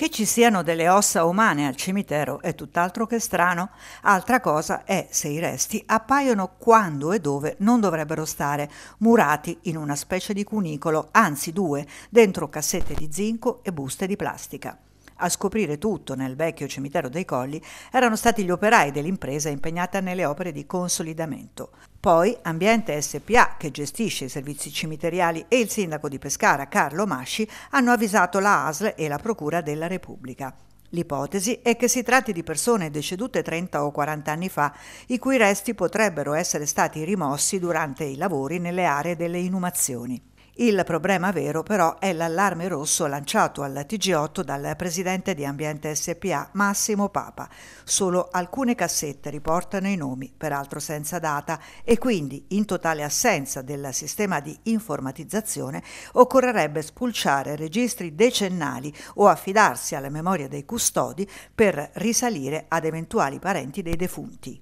Che ci siano delle ossa umane al cimitero è tutt'altro che strano, altra cosa è se i resti appaiono quando e dove non dovrebbero stare, murati in una specie di cunicolo, anzi due, dentro cassette di zinco e buste di plastica. A scoprire tutto nel vecchio cimitero dei Colli erano stati gli operai dell'impresa impegnata nelle opere di consolidamento. Poi Ambiente SPA, che gestisce i servizi cimiteriali, e il sindaco di Pescara, Carlo Masci, hanno avvisato la ASL e la Procura della Repubblica. L'ipotesi è che si tratti di persone decedute 30 o 40 anni fa, i cui resti potrebbero essere stati rimossi durante i lavori nelle aree delle inumazioni. Il problema vero però è l'allarme rosso lanciato al TG8 dal presidente di Ambiente SPA Massimo Papa. Solo alcune cassette riportano i nomi, peraltro senza data, e quindi in totale assenza del sistema di informatizzazione occorrerebbe spulciare registri decennali o affidarsi alla memoria dei custodi per risalire ad eventuali parenti dei defunti.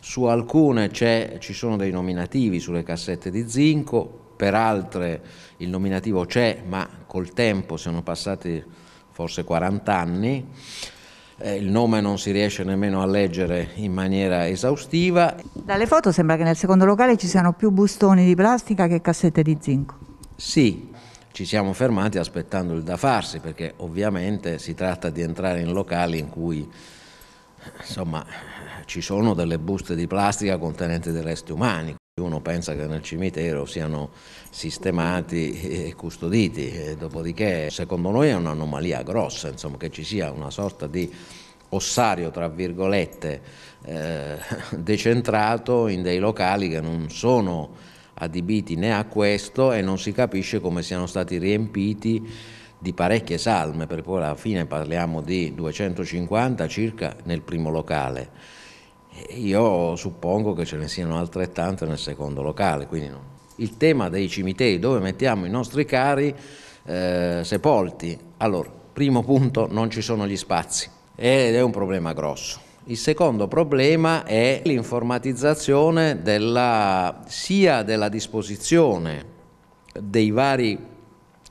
Su alcune ci sono dei nominativi sulle cassette di zinco, per altre il nominativo c'è, ma col tempo sono passati forse 40 anni, eh, il nome non si riesce nemmeno a leggere in maniera esaustiva. Dalle foto sembra che nel secondo locale ci siano più bustoni di plastica che cassette di zinco. Sì, ci siamo fermati aspettando il da farsi, perché ovviamente si tratta di entrare in locali in cui insomma, ci sono delle buste di plastica contenenti dei resti umani. Uno pensa che nel cimitero siano sistemati e custoditi, dopodiché secondo noi è un'anomalia grossa, insomma, che ci sia una sorta di ossario, tra virgolette, eh, decentrato in dei locali che non sono adibiti né a questo e non si capisce come siano stati riempiti di parecchie salme, per poi alla fine parliamo di 250 circa nel primo locale. Io suppongo che ce ne siano altrettante nel secondo locale, quindi no. Il tema dei cimiteri dove mettiamo i nostri cari eh, sepolti, allora, primo punto, non ci sono gli spazi ed è un problema grosso. Il secondo problema è l'informatizzazione della, sia della disposizione dei vari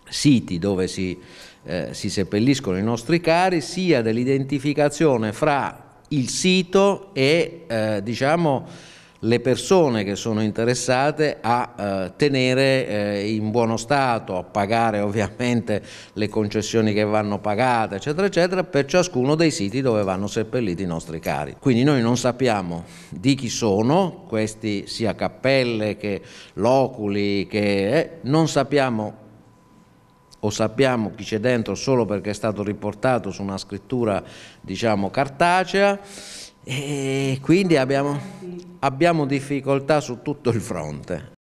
siti dove si, eh, si seppelliscono i nostri cari, sia dell'identificazione fra il sito e eh, diciamo, le persone che sono interessate a eh, tenere eh, in buono stato, a pagare ovviamente le concessioni che vanno pagate, eccetera, eccetera, per ciascuno dei siti dove vanno seppelliti i nostri cari. Quindi noi non sappiamo di chi sono questi, sia cappelle che loculi, che, eh, non sappiamo o sappiamo chi c'è dentro solo perché è stato riportato su una scrittura diciamo cartacea e quindi abbiamo, abbiamo difficoltà su tutto il fronte.